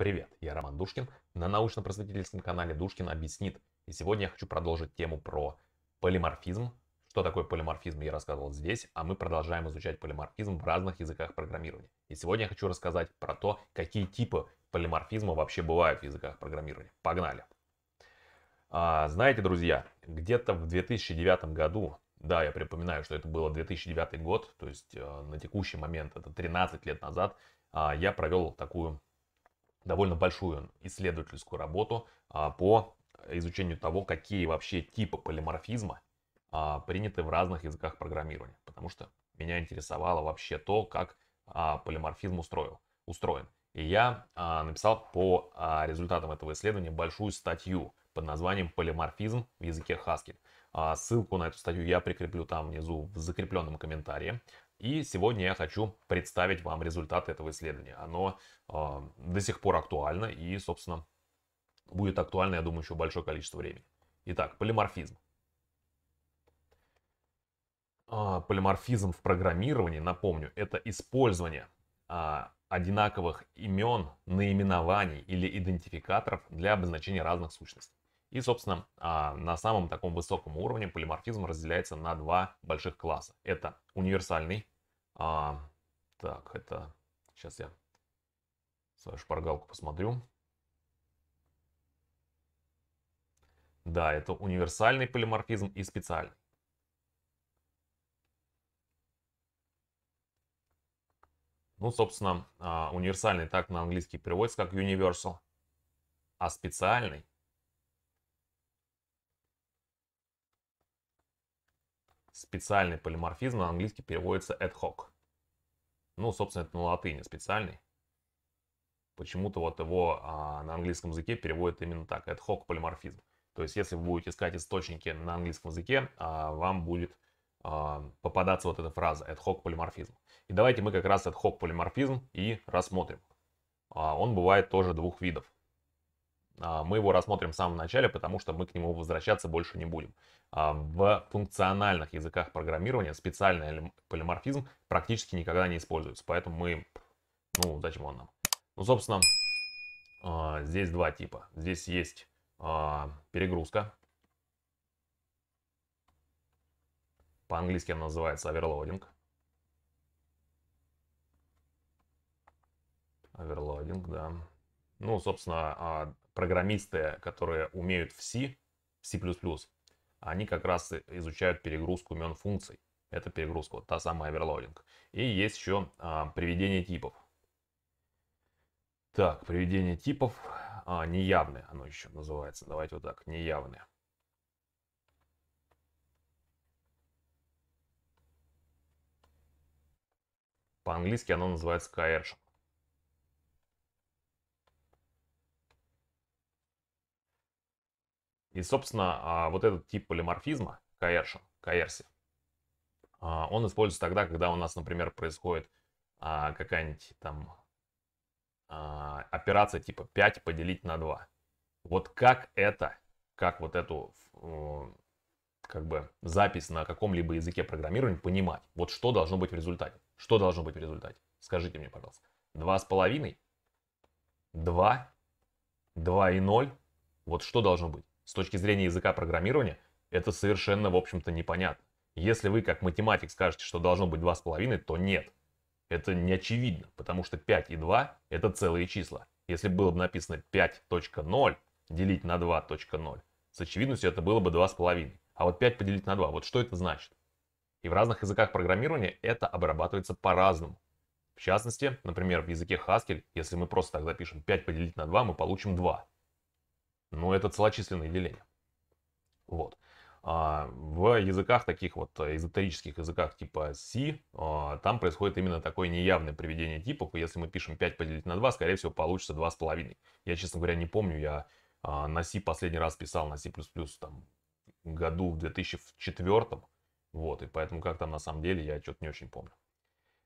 Привет, я Роман Душкин на научно-просветительском канале Душкин объяснит. И сегодня я хочу продолжить тему про полиморфизм. Что такое полиморфизм, я рассказывал здесь, а мы продолжаем изучать полиморфизм в разных языках программирования. И сегодня я хочу рассказать про то, какие типы полиморфизма вообще бывают в языках программирования. Погнали! А, знаете, друзья, где-то в 2009 году, да, я припоминаю, что это было 2009 год, то есть э, на текущий момент, это 13 лет назад, э, я провел такую довольно большую исследовательскую работу а, по изучению того, какие вообще типы полиморфизма а, приняты в разных языках программирования. Потому что меня интересовало вообще то, как а, полиморфизм устроил, устроен. И я написал по результатам этого исследования большую статью под названием «Полиморфизм в языке Haskell». Ссылку на эту статью я прикреплю там внизу в закрепленном комментарии. И сегодня я хочу представить вам результаты этого исследования. Оно э, до сих пор актуально и, собственно, будет актуально, я думаю, еще большое количество времени. Итак, полиморфизм. А, полиморфизм в программировании, напомню, это использование э, одинаковых имен, наименований или идентификаторов для обозначения разных сущностей. И, собственно, на самом таком высоком уровне полиморфизм разделяется на два больших класса. Это универсальный а, так, это... Сейчас я свою шпаргалку посмотрю. Да, это универсальный полиморфизм и специальный. Ну, собственно, а, универсальный так на английский переводится как universal, а специальный специальный полиморфизм на английский переводится ad hoc. Ну, собственно, это на латыни специальный. Почему-то вот его а, на английском языке переводят именно так, ad hoc полиморфизм. То есть, если вы будете искать источники на английском языке, а, вам будет а, попадаться вот эта фраза ad hoc полиморфизм. И давайте мы как раз ad hoc полиморфизм и рассмотрим. А, он бывает тоже двух видов. А, мы его рассмотрим в самом начале, потому что мы к нему возвращаться больше не будем. А, в функциональных языках программирования специальный полиморфизм практически никогда не используется, поэтому мы... Ну, зачем он нам? Ну, собственно, а, здесь два типа. Здесь есть перегрузка. По-английски она называется overloading. Overloading, да. Ну, собственно, программисты, которые умеют в C, C++, они как раз изучают перегрузку имен функций. Это перегрузка, вот та самая оверлоудинг. И есть еще а, приведение типов. Так, приведение типов а, неявное, оно еще называется. Давайте вот так, неявное. По-английски оно называется coercion. И, собственно, а, вот этот тип полиморфизма, coercion, coercion, а, он используется тогда, когда у нас, например, происходит а, какая-нибудь там операция типа 5 поделить на 2. Вот как это, как вот эту как бы запись на каком-либо языке программирования понимать. Вот что должно быть в результате. Что должно быть в результате? Скажите мне, пожалуйста. Два с половиной, два, два и ноль. Вот что должно быть? с точки зрения языка программирования это совершенно, в общем-то, непонятно. Если вы как математик скажете, что должно быть 2,5, то нет. Это не очевидно, потому что 5 и 2 – это целые числа. Если было бы написано 5.0 делить на 2.0, с очевидностью это было бы 2,5. А вот 5 поделить на 2, вот что это значит? И в разных языках программирования это обрабатывается по-разному. В частности, например, в языке Haskell, если мы просто так запишем 5 поделить на 2, мы получим 2 но ну, это целочисленное деление, Вот. А, в языках таких вот э, эзотерических языках типа C, а, там происходит именно такое неявное приведение типов. если мы пишем 5 поделить на 2, скорее всего, получится 2,5. Я, честно говоря, не помню. Я а, на C последний раз писал на C++ там году в 2004. Вот, и поэтому как там на самом деле, я что-то не очень помню.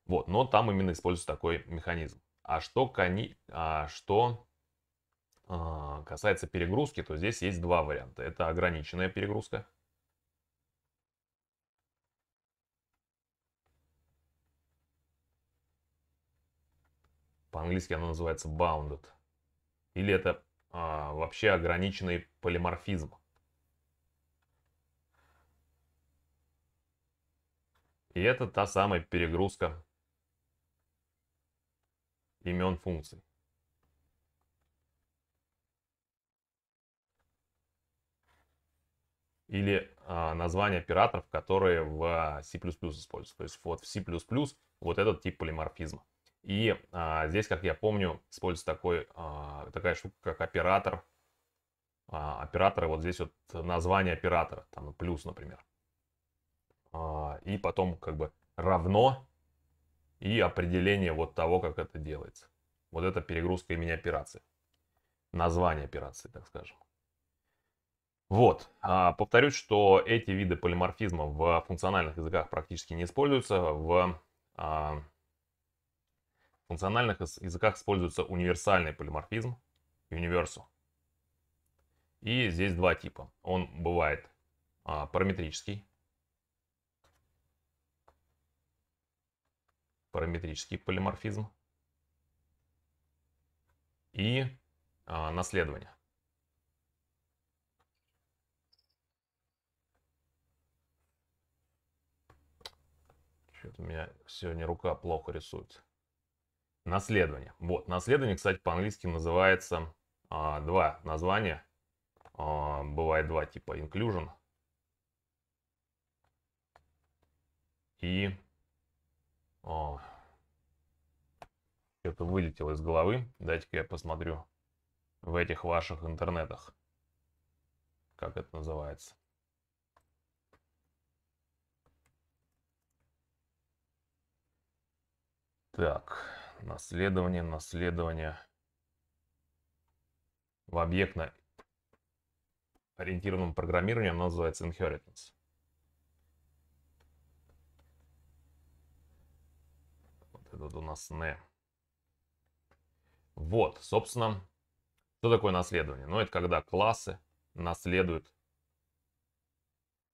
Вот, но там именно используется такой механизм. А что, кони... а что а, касается перегрузки, то здесь есть два варианта. Это ограниченная перегрузка. По-английски она называется bounded. Или это а, вообще ограниченный полиморфизм. И это та самая перегрузка имен функций. или а, названия операторов, которые в а, C++ используются. То есть вот в C++ вот этот тип полиморфизма. И а, здесь, как я помню, используется такой, а, такая штука, как оператор. А, операторы, вот здесь вот название оператора, там плюс, например. А, и потом как бы равно и определение вот того, как это делается. Вот это перегрузка имени операции. Название операции, так скажем. Вот. А, повторюсь, что эти виды полиморфизма в функциональных языках практически не используются. В а, функциональных языках используется универсальный полиморфизм, universal. И здесь два типа. Он бывает а, параметрический, параметрический полиморфизм и наследование. Что-то у меня сегодня рука плохо рисуется. Наследование. Вот, наследование, кстати, по-английски называется а, два названия. А, бывает два типа inclusion и а, что-то вылетело из головы. Дайте-ка я посмотрю в этих ваших интернетах, как это называется. Так, наследование, наследование. В объектно ориентированном программировании оно называется inheritance. Вот этот у нас не. Вот, собственно, что такое наследование? Ну, это когда классы наследуют.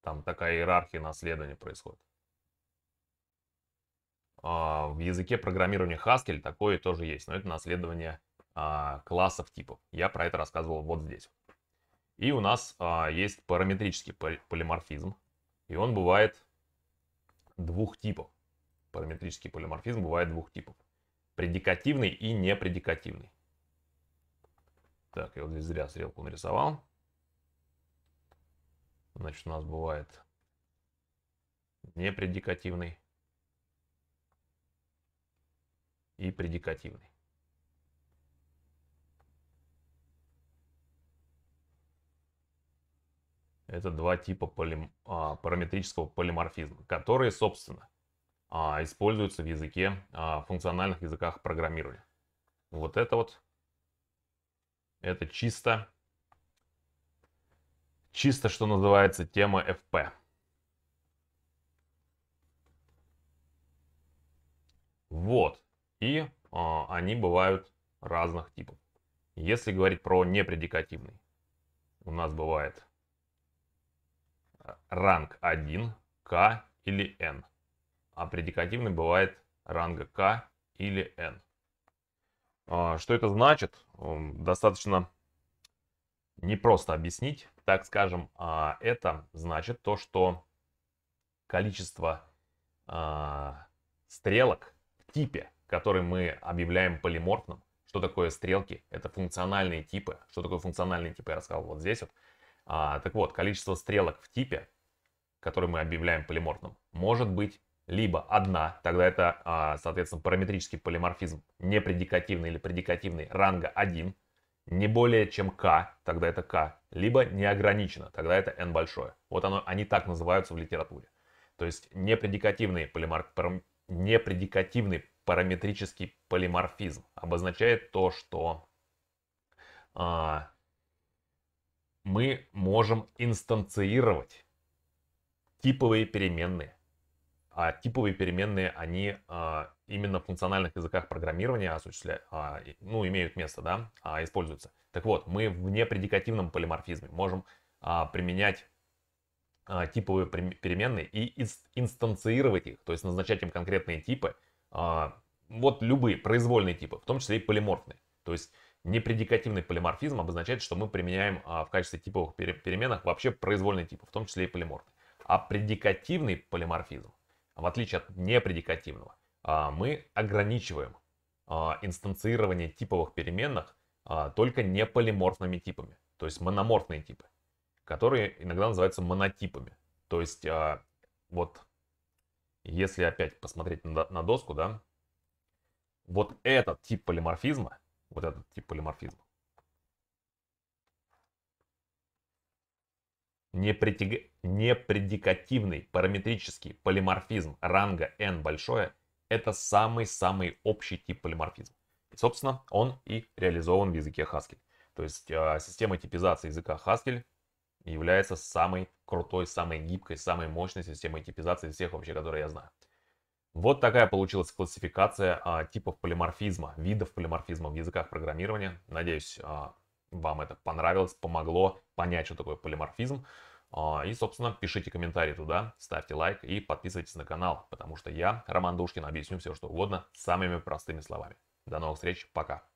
Там такая иерархия наследования происходит. А, в языке программирования Haskell такое тоже есть, но это наследование а, классов типов. Я про это рассказывал вот здесь. И у нас а, есть параметрический полиморфизм, и он бывает двух типов. Параметрический полиморфизм бывает двух типов. Предикативный и непредикативный. Так, я вот здесь зря стрелку нарисовал. Значит, у нас бывает непредикативный и предикативный. Это два типа полим... а, параметрического полиморфизма, которые, собственно, а, используются в языке, а, функциональных языках программирования. Вот это вот, это чисто, чисто, что называется, тема FP. Вот. И э, они бывают разных типов. Если говорить про непредикативный, у нас бывает э, ранг 1, К или н. А предикативный бывает ранга К или N. А, что это значит? Достаточно непросто объяснить. Так скажем, а, это значит то, что количество стрелок в типе который мы объявляем полиморфным. Что такое стрелки? Это функциональные типы. Что такое функциональные типы, я рассказал вот здесь вот. А, так вот, количество стрелок в типе, который мы объявляем полиморфным, может быть либо одна, тогда это, а, соответственно, параметрический полиморфизм, не предикативный или предикативный ранга 1, не более чем k, тогда это k, либо неограничено, тогда это n большое. Вот оно, они так называются в литературе. То есть непредикативный, полимор... непредикативный параметрический полиморфизм. Обозначает то, что э, мы можем инстанцировать типовые переменные. А типовые переменные, они э, именно в функциональных языках программирования осуществляют, а, ну, имеют место, да, а, используются. Так вот, мы в непредикативном полиморфизме можем а, применять а, типовые переменные и инстанцировать их, то есть назначать им конкретные типы, а, вот любые произвольные типы, в том числе и полиморфные. То есть непредикативный полиморфизм обозначает, что мы применяем а, в качестве типовых переменных вообще произвольные типы, в том числе и полиморфные. А предикативный полиморфизм, в отличие от непредикативного, а, мы ограничиваем инстанцирование типовых переменных только неполиморфными типами, то есть мономорфные типы, которые иногда называются монотипами. То есть вот если опять посмотреть на, на доску, да, вот этот тип полиморфизма, вот этот тип полиморфизма, Непредик... Непредикативный параметрический полиморфизм ранга n большое – это самый-самый общий тип полиморфизма. И, собственно, он и реализован в языке Haskell. То есть а, система типизации языка Haskell является самой крутой, самой гибкой, самой мощной системой типизации из всех вообще, которые я знаю. Вот такая получилась классификация а, типов полиморфизма, видов полиморфизма в языках программирования. Надеюсь, а, вам это понравилось, помогло понять, что такое полиморфизм. А, и, собственно, пишите комментарии туда, ставьте лайк и подписывайтесь на канал, потому что я, Роман Душкин, объясню все, что угодно самыми простыми словами. До новых встреч, пока!